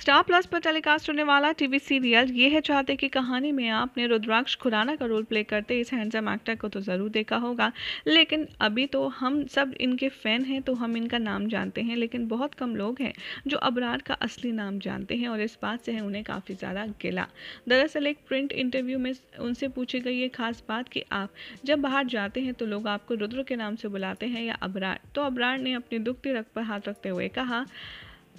star plus पर telecast होने वाला टीवी सीरियल ये है चाहते कि कहानी में आपने रुद्राक्ष खुराना का रोल प्ले करते इस हैंडसम एक्टर को तो ज़रूर देखा होगा लेकिन अभी तो हम सब इनके फ़ैन हैं तो हम इनका नाम जानते हैं लेकिन बहुत कम लोग हैं जो अबरार का असली नाम जानते हैं और इस बात से है उन्हें काफ़ी ज़्यादा गिला दरअसल एक प्रिंट इंटरव्यू में उनसे पूछी गई ये खास बात कि आप जब बाहर जाते हैं तो लोग आपको रुद्र के नाम से बुलाते हैं या अबरार तो अबरार ने अपनी दुखती रख पर हाथ रखते हुए कहा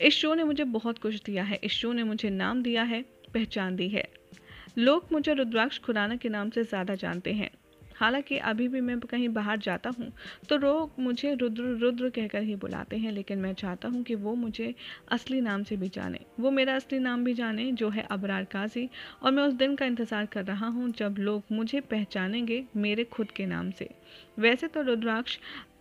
इस शो ने मुझे बहुत कुछ दिया है इस शो ने मुझे नाम दिया है पहचान दी है लोग मुझे रुद्राक्ष खुराना के नाम से ज़्यादा जानते हैं हालांकि अभी भी मैं कहीं बाहर जाता हूं तो लोग मुझे रुद्र रुद्र कहकर ही बुलाते हैं लेकिन मैं चाहता हूं कि वो मुझे असली नाम से भी जाने वो मेरा असली नाम भी जाने जो है अबरार काजी और मैं उस दिन का इंतज़ार कर रहा हूं जब लोग मुझे पहचानेंगे मेरे खुद के नाम से वैसे तो रुद्राक्ष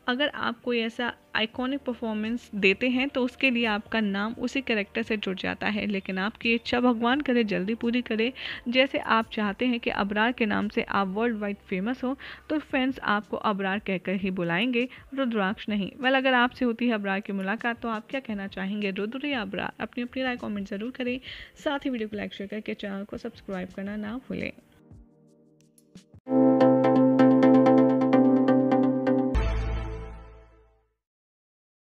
अगर आप कोई ऐसा आइकॉनिक परफॉर्मेंस देते हैं तो उसके लिए आपका नाम उसी कैरेक्टर से जुड़ जाता है लेकिन आपकी इच्छा भगवान करे जल्दी पूरी करे जैसे आप चाहते हैं कि अबरार के नाम से आप वर्ल्ड वाइड फेमस हो तो फैंस आपको अबरार कहकर ही बुलाएंगे रुद्राक्ष नहीं वेल अगर आपसे होती है अबरार की मुलाकात तो आप क्या कहना चाहेंगे रुद्र या अबरार अपनी अपनी राय कॉमेंट ज़रूर करें साथ ही वीडियो को लाइक शेयर करके चैनल को सब्सक्राइब करना ना भूलें